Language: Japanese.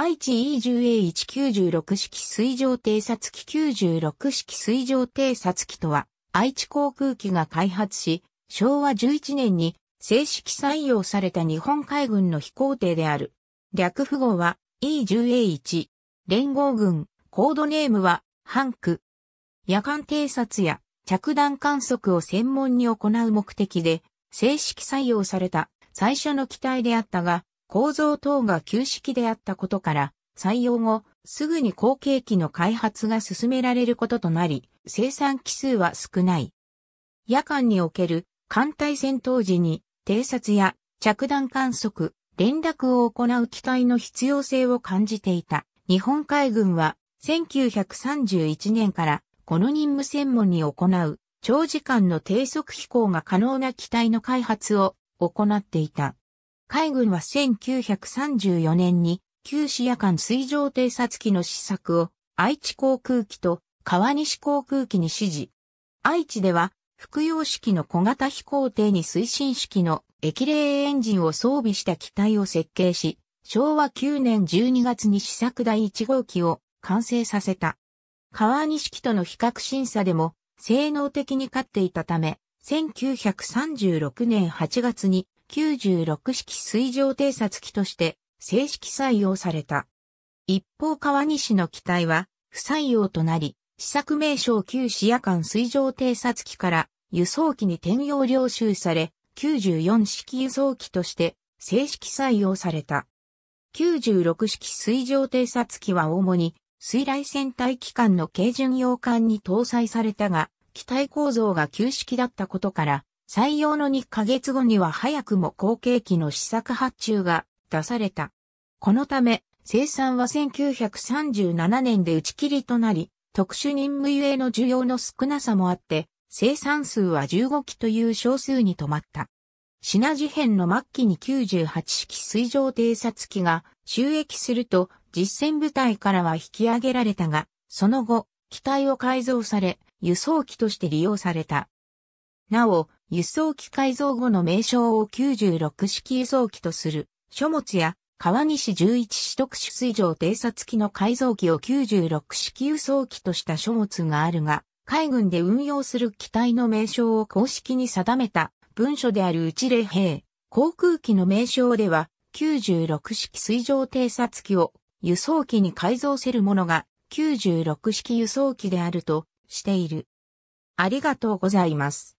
愛知 E10A196 式水上偵察機96式水上偵察機とは、愛知航空機が開発し、昭和11年に正式採用された日本海軍の飛行艇である。略符号は E10A1。連合軍、コードネームは、ハンク。夜間偵察や着弾観測を専門に行う目的で、正式採用された最初の機体であったが、構造等が旧式であったことから、採用後、すぐに後継機の開発が進められることとなり、生産機数は少ない。夜間における艦隊戦闘時に偵察や着弾観測、連絡を行う機体の必要性を感じていた日本海軍は1931年からこの任務専門に行う長時間の低速飛行が可能な機体の開発を行っていた。海軍は1934年に旧市夜間水上偵察機の試作を愛知航空機と川西航空機に指示。愛知では副用式の小型飛行艇に推進式の液冷エンジンを装備した機体を設計し、昭和9年12月に試作第1号機を完成させた。川西機との比較審査でも性能的に勝っていたため、1936年8月に96式水上偵察機として正式採用された。一方川西の機体は不採用となり、試作名称旧視野間水上偵察機から輸送機に転用領収され、94式輸送機として正式採用された。96式水上偵察機は主に水雷戦隊機関の軽巡洋艦に搭載されたが、機体構造が旧式だったことから、採用の2ヶ月後には早くも後継機の試作発注が出された。このため、生産は1937年で打ち切りとなり、特殊任務ゆえの需要の少なさもあって、生産数は15機という少数に止まった。品事変の末期に98式水上偵察機が収益すると実戦部隊からは引き上げられたが、その後、機体を改造され、輸送機として利用された。なお、輸送機改造後の名称を96式輸送機とする、書物や、川西11市特殊水上偵察機の改造機を96式輸送機とした書物があるが、海軍で運用する機体の名称を公式に定めた文書である内例兵、航空機の名称では、96式水上偵察機を輸送機に改造せるものが96式輸送機であるとしている。ありがとうございます。